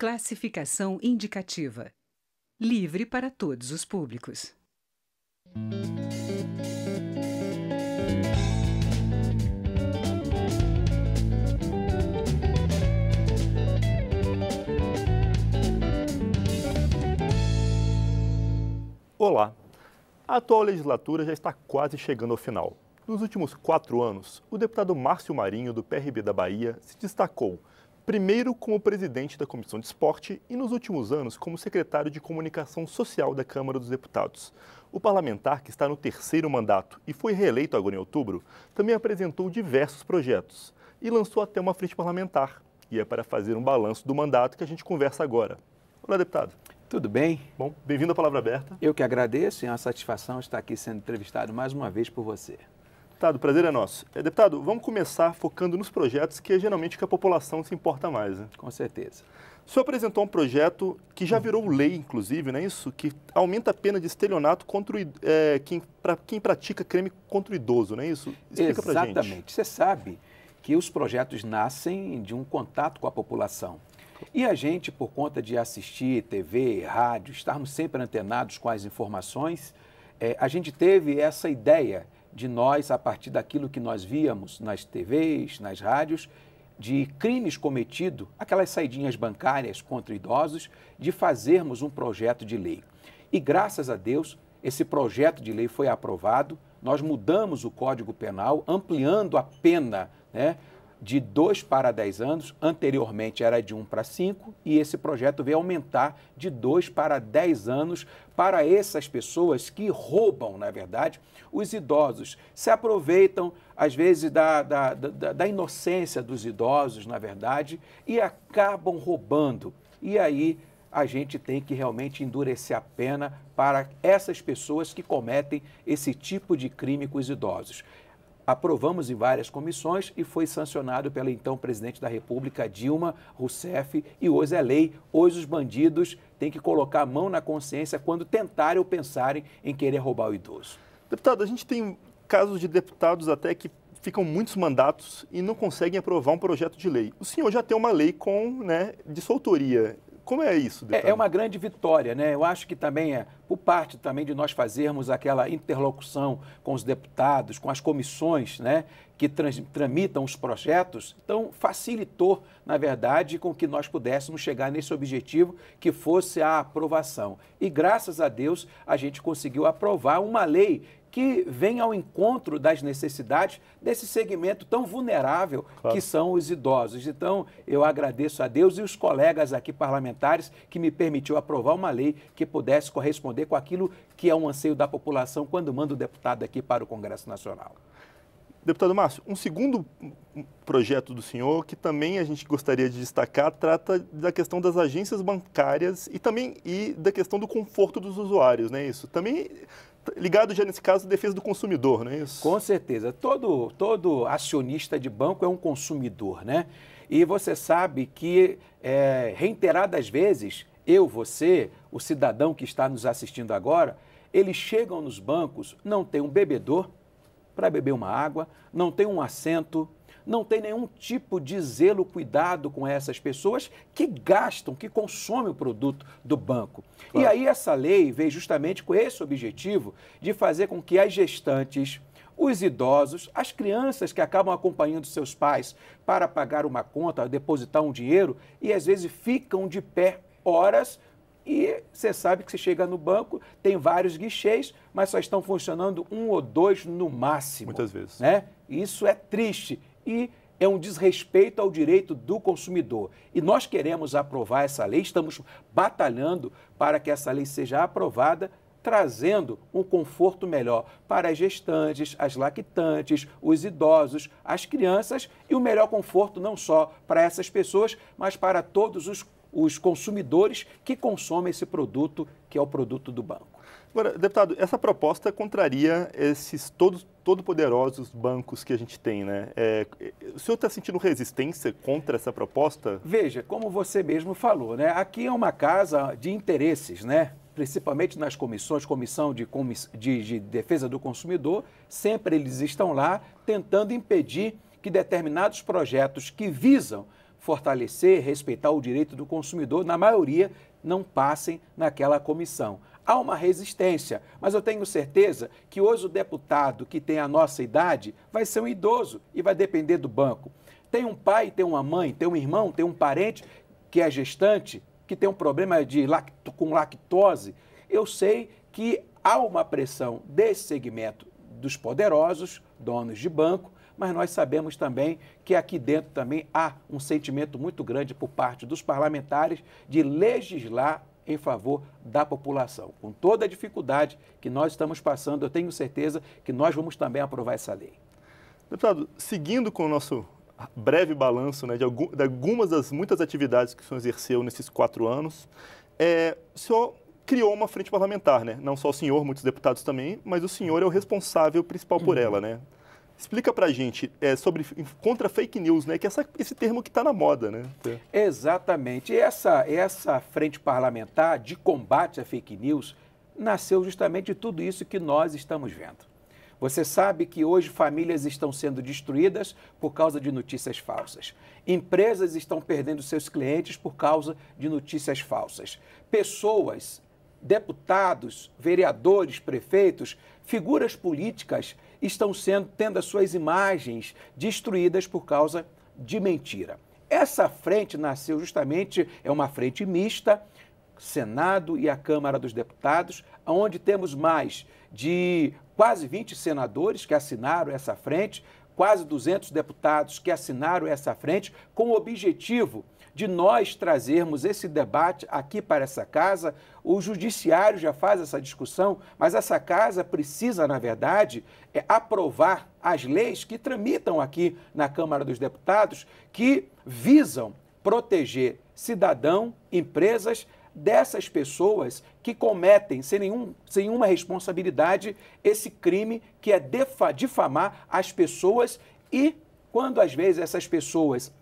Classificação indicativa. Livre para todos os públicos. Olá! A atual legislatura já está quase chegando ao final. Nos últimos quatro anos, o deputado Márcio Marinho, do PRB da Bahia, se destacou primeiro como presidente da Comissão de Esporte e, nos últimos anos, como secretário de Comunicação Social da Câmara dos Deputados. O parlamentar, que está no terceiro mandato e foi reeleito agora em outubro, também apresentou diversos projetos e lançou até uma frente parlamentar. E é para fazer um balanço do mandato que a gente conversa agora. Olá, deputado. Tudo bem? Bom, bem-vindo à Palavra Aberta. Eu que agradeço e é uma satisfação estar aqui sendo entrevistado mais uma vez por você. Deputado, o prazer é nosso. É, deputado, vamos começar focando nos projetos que é geralmente que a população se importa mais. Né? Com certeza. O senhor apresentou um projeto que já virou lei, inclusive, não é isso? Que aumenta a pena de estelionato contra o, é, quem, pra, quem pratica crime contra o idoso, não é isso? Explica para gente. Exatamente. Você sabe que os projetos nascem de um contato com a população. E a gente, por conta de assistir TV, rádio, estarmos sempre antenados com as informações, é, a gente teve essa ideia de nós, a partir daquilo que nós víamos nas TVs, nas rádios, de crimes cometidos, aquelas saidinhas bancárias contra idosos, de fazermos um projeto de lei. E graças a Deus, esse projeto de lei foi aprovado, nós mudamos o Código Penal, ampliando a pena, né? de 2 para 10 anos, anteriormente era de 1 um para 5, e esse projeto veio aumentar de 2 para 10 anos para essas pessoas que roubam, na verdade, os idosos. Se aproveitam, às vezes, da, da, da, da inocência dos idosos, na verdade, e acabam roubando. E aí a gente tem que realmente endurecer a pena para essas pessoas que cometem esse tipo de crime com os idosos aprovamos em várias comissões e foi sancionado pela então presidente da República, Dilma Rousseff, e hoje é lei. Hoje os bandidos têm que colocar a mão na consciência quando tentarem ou pensarem em querer roubar o idoso. Deputado, a gente tem casos de deputados até que ficam muitos mandatos e não conseguem aprovar um projeto de lei. O senhor já tem uma lei com né, de soltoria. Como é isso? É, é, uma grande vitória, né? Eu acho que também é por parte também de nós fazermos aquela interlocução com os deputados, com as comissões, né? Que trans, tramitam os projetos. Então, facilitou, na verdade, com que nós pudéssemos chegar nesse objetivo que fosse a aprovação. E graças a Deus, a gente conseguiu aprovar uma lei que vem ao encontro das necessidades desse segmento tão vulnerável claro. que são os idosos. Então, eu agradeço a Deus e os colegas aqui parlamentares que me permitiu aprovar uma lei que pudesse corresponder com aquilo que é um anseio da população quando manda o deputado aqui para o Congresso Nacional. Deputado Márcio, um segundo projeto do senhor que também a gente gostaria de destacar trata da questão das agências bancárias e também e da questão do conforto dos usuários, né? Isso também ligado já nesse caso à defesa do consumidor, não é isso? Com certeza. Todo, todo acionista de banco é um consumidor, né? E você sabe que é, reiteradas vezes, eu, você, o cidadão que está nos assistindo agora, eles chegam nos bancos, não tem um bebedor para beber uma água, não tem um assento não tem nenhum tipo de zelo, cuidado com essas pessoas que gastam, que consomem o produto do banco. Claro. E aí essa lei veio justamente com esse objetivo de fazer com que as gestantes, os idosos, as crianças que acabam acompanhando seus pais para pagar uma conta, depositar um dinheiro e às vezes ficam de pé horas e você sabe que você chega no banco, tem vários guichês, mas só estão funcionando um ou dois no máximo. Muitas vezes. Né? Isso é triste e é um desrespeito ao direito do consumidor. E nós queremos aprovar essa lei, estamos batalhando para que essa lei seja aprovada, trazendo um conforto melhor para as gestantes, as lactantes, os idosos, as crianças e o melhor conforto não só para essas pessoas, mas para todos os os consumidores que consomem esse produto, que é o produto do banco. Agora, deputado, essa proposta contraria esses todos todo-poderosos bancos que a gente tem, né? É, é o senhor está sentindo resistência contra essa proposta? Veja, como você mesmo falou, né? Aqui é uma casa de interesses, né? Principalmente nas comissões, comissão de, de, de defesa do consumidor, sempre eles estão lá tentando impedir que determinados projetos que visam fortalecer, respeitar o direito do consumidor, na maioria não passem naquela comissão. Há uma resistência, mas eu tenho certeza que hoje o deputado que tem a nossa idade vai ser um idoso e vai depender do banco. Tem um pai, tem uma mãe, tem um irmão, tem um parente que é gestante, que tem um problema de com lactose. Eu sei que há uma pressão desse segmento dos poderosos, donos de banco, mas nós sabemos também que aqui dentro também há um sentimento muito grande por parte dos parlamentares de legislar em favor da população. Com toda a dificuldade que nós estamos passando, eu tenho certeza que nós vamos também aprovar essa lei. Deputado, seguindo com o nosso breve balanço né, de, algumas das muitas atividades que o senhor exerceu nesses quatro anos, é, o senhor criou uma frente parlamentar, né? Não só o senhor, muitos deputados também, mas o senhor é o responsável principal por uhum. ela, né? Explica pra gente é, sobre contra fake news, né? Que é essa, esse termo que está na moda, né? Exatamente. Essa, essa frente parlamentar de combate à fake news nasceu justamente de tudo isso que nós estamos vendo. Você sabe que hoje famílias estão sendo destruídas por causa de notícias falsas. Empresas estão perdendo seus clientes por causa de notícias falsas. Pessoas deputados, vereadores, prefeitos, figuras políticas estão sendo tendo as suas imagens destruídas por causa de mentira. Essa frente nasceu justamente é uma frente mista, Senado e a Câmara dos Deputados, onde temos mais de quase 20 senadores que assinaram essa frente, quase 200 deputados que assinaram essa frente, com o objetivo de nós trazermos esse debate aqui para essa casa. O judiciário já faz essa discussão, mas essa casa precisa, na verdade, é aprovar as leis que tramitam aqui na Câmara dos Deputados que visam proteger cidadão, empresas dessas pessoas que cometem, sem, nenhum, sem nenhuma responsabilidade, esse crime que é difamar as pessoas e, quando às vezes essas pessoas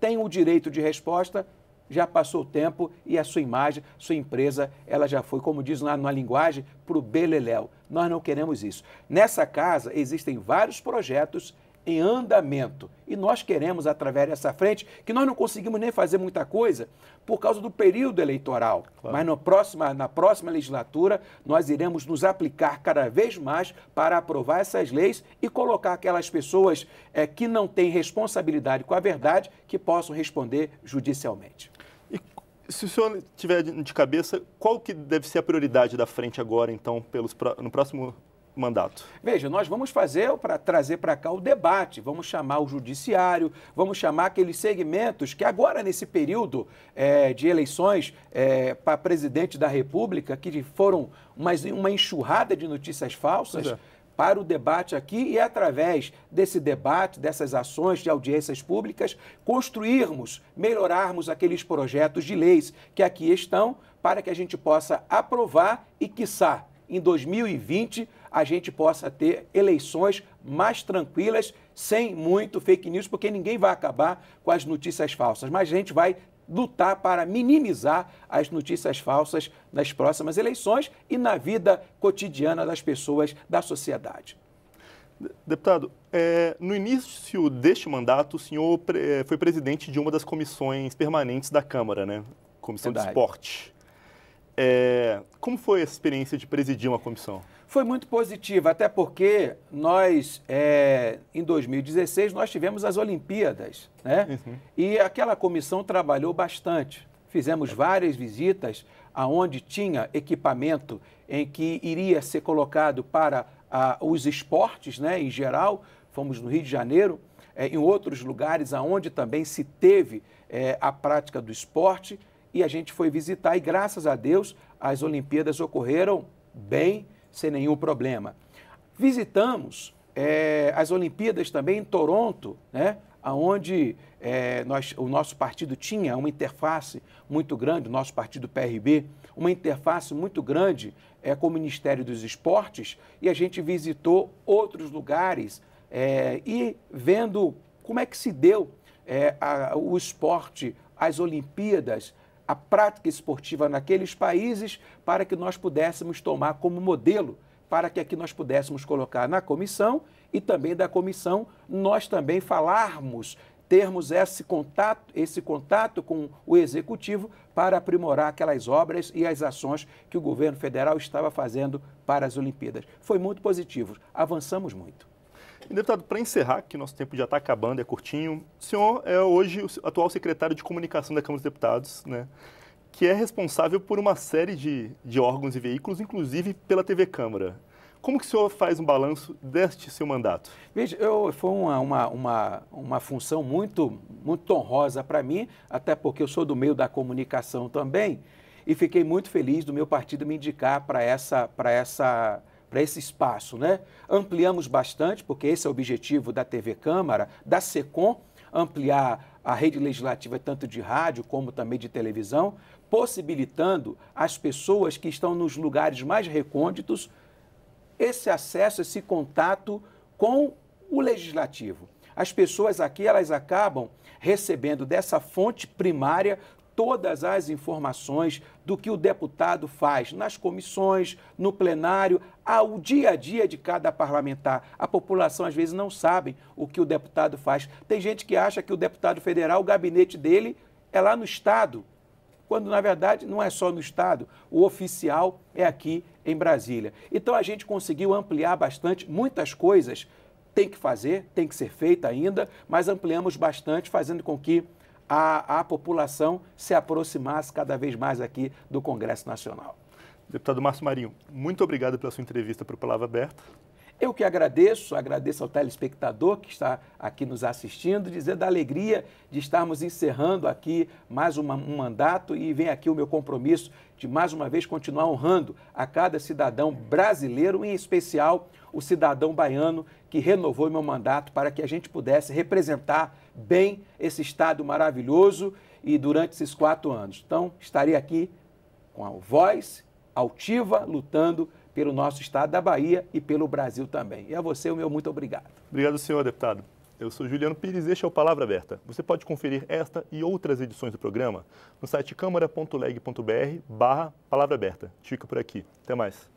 têm o direito de resposta, já passou o tempo e a sua imagem, sua empresa, ela já foi, como diz lá na linguagem, para o beleléu. Nós não queremos isso. Nessa casa existem vários projetos em andamento. E nós queremos, através dessa frente, que nós não conseguimos nem fazer muita coisa por causa do período eleitoral. Claro. Mas próxima, na próxima legislatura, nós iremos nos aplicar cada vez mais para aprovar essas leis e colocar aquelas pessoas é, que não têm responsabilidade com a verdade que possam responder judicialmente. E se o senhor tiver de cabeça, qual que deve ser a prioridade da frente agora, então, pelos, no próximo mandato? Veja, nós vamos fazer para trazer para cá o debate, vamos chamar o judiciário, vamos chamar aqueles segmentos que agora nesse período é, de eleições é, para presidente da República, que foram uma, uma enxurrada de notícias falsas. É. Para o debate aqui e através desse debate, dessas ações de audiências públicas, construirmos, melhorarmos aqueles projetos de leis que aqui estão, para que a gente possa aprovar e, quiçá, em 2020 a gente possa ter eleições mais tranquilas, sem muito fake news, porque ninguém vai acabar com as notícias falsas, mas a gente vai lutar para minimizar as notícias falsas nas próximas eleições e na vida cotidiana das pessoas, da sociedade. Deputado, é, no início deste mandato, o senhor é, foi presidente de uma das comissões permanentes da Câmara, né? Comissão Verdade. de Esporte. É, como foi a experiência de presidir uma comissão? Foi muito positiva, até porque nós, é, em 2016, nós tivemos as Olimpíadas, né? Uhum. E aquela comissão trabalhou bastante. Fizemos várias visitas aonde tinha equipamento em que iria ser colocado para a, os esportes, né, em geral. Fomos no Rio de Janeiro, é, em outros lugares aonde também se teve é, a prática do esporte e a gente foi visitar e graças a Deus as Olimpíadas ocorreram bem sem nenhum problema. Visitamos é, as Olimpíadas também em Toronto, né? onde é, nós, o nosso partido tinha uma interface muito grande, o nosso partido PRB, uma interface muito grande é, com o Ministério dos Esportes, e a gente visitou outros lugares é, e vendo como é que se deu é, a, o esporte, as Olimpíadas, a prática esportiva naqueles países para que nós pudéssemos tomar como modelo, para que aqui nós pudéssemos colocar na comissão e também da comissão nós também falarmos, termos esse contato, esse contato com o executivo para aprimorar aquelas obras e as ações que o governo federal estava fazendo para as Olimpíadas. Foi muito positivo, avançamos muito. Deputado, para encerrar, que nosso tempo já está acabando, é curtinho, o senhor é hoje o atual secretário de comunicação da Câmara dos Deputados, né? que é responsável por uma série de, de órgãos e veículos, inclusive pela TV Câmara. Como que o senhor faz um balanço deste seu mandato? Veja, eu, foi uma, uma, uma, uma função muito, muito honrosa para mim, até porque eu sou do meio da comunicação também, e fiquei muito feliz do meu partido me indicar para essa, essa para esse espaço. Né? Ampliamos bastante, porque esse é o objetivo da TV Câmara, da SECOM, ampliar a rede legislativa tanto de rádio como também de televisão, possibilitando às pessoas que estão nos lugares mais recônditos esse acesso, esse contato com o legislativo. As pessoas aqui, elas acabam recebendo dessa fonte primária todas as informações do que o deputado faz nas comissões, no plenário, ao dia a dia de cada parlamentar. A população às vezes não sabe o que o deputado faz. Tem gente que acha que o deputado federal, o gabinete dele é lá no estado, quando na verdade não é só no estado, o oficial é aqui em Brasília. Então a gente conseguiu ampliar bastante muitas coisas tem que fazer, tem que ser feita ainda, mas ampliamos bastante, fazendo com que a, a população se aproximasse cada vez mais aqui do Congresso Nacional. Deputado Márcio Marinho, muito obrigado pela sua entrevista para o Palavra Aberta. Eu que agradeço, agradeço ao telespectador que está aqui nos assistindo, dizer da alegria de estarmos encerrando aqui mais uma, um mandato e vem aqui o meu compromisso de mais uma vez continuar honrando a cada cidadão brasileiro, em especial o cidadão baiano que renovou meu mandato para que a gente pudesse representar bem esse estado maravilhoso e durante esses quatro anos. Então, estarei aqui com a voz altiva, lutando pelo nosso estado da Bahia e pelo Brasil também. E a você, o meu muito obrigado. Obrigado, senhor deputado. Eu sou Juliano Pires este é o Palavra Aberta. Você pode conferir esta e outras edições do programa no site câmara.leg.br barra palavra aberta. Fica por aqui. Até mais.